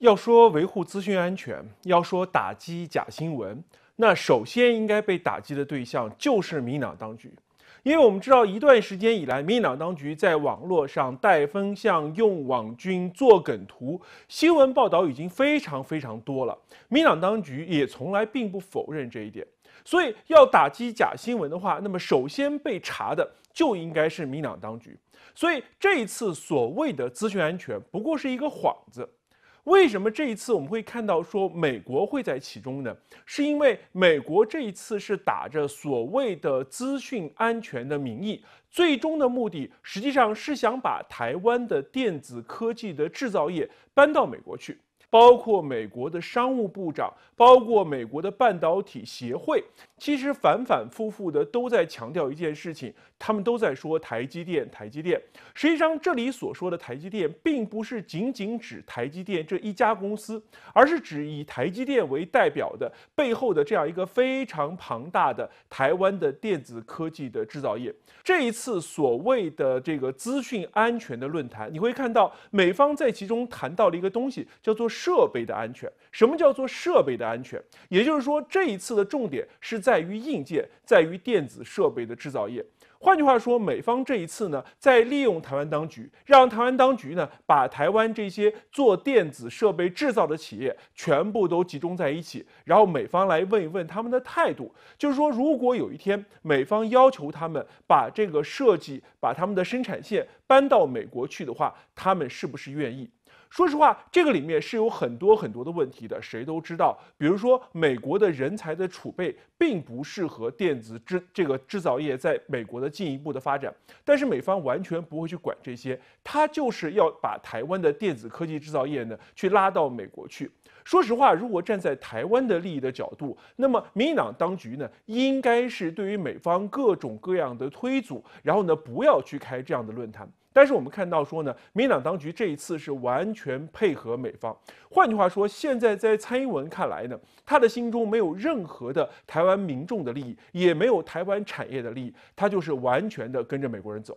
要说维护资讯安全，要说打击假新闻，那首先应该被打击的对象就是民党当局，因为我们知道一段时间以来，民党当局在网络上带风向、用网军做梗图、新闻报道已经非常非常多了。民党当局也从来并不否认这一点，所以要打击假新闻的话，那么首先被查的就应该是民党当局。所以这一次所谓的资讯安全，不过是一个幌子。为什么这一次我们会看到说美国会在其中呢？是因为美国这一次是打着所谓的资讯安全的名义，最终的目的实际上是想把台湾的电子科技的制造业搬到美国去。包括美国的商务部长，包括美国的半导体协会，其实反反复复的都在强调一件事情，他们都在说台积电，台积电。实际上，这里所说的台积电，并不是仅仅指台积电这一家公司，而是指以台积电为代表的背后的这样一个非常庞大的台湾的电子科技的制造业。这一次所谓的这个资讯安全的论坛，你会看到美方在其中谈到了一个东西，叫做。设备的安全，什么叫做设备的安全？也就是说，这一次的重点是在于硬件，在于电子设备的制造业。换句话说，美方这一次呢，在利用台湾当局，让台湾当局呢，把台湾这些做电子设备制造的企业全部都集中在一起，然后美方来问一问他们的态度，就是说，如果有一天美方要求他们把这个设计，把他们的生产线搬到美国去的话，他们是不是愿意？说实话，这个里面是有很多很多的问题的，谁都知道。比如说，美国的人才的储备并不适合电子制这个制造业在美国的进一步的发展，但是美方完全不会去管这些，他就是要把台湾的电子科技制造业呢去拉到美国去。说实话，如果站在台湾的利益的角度，那么民进党当局呢，应该是对于美方各种各样的推阻，然后呢，不要去开这样的论坛。但是我们看到说呢，民党当局这一次是完全配合美方。换句话说，现在在蔡英文看来呢，他的心中没有任何的台湾民众的利益，也没有台湾产业的利益，他就是完全的跟着美国人走。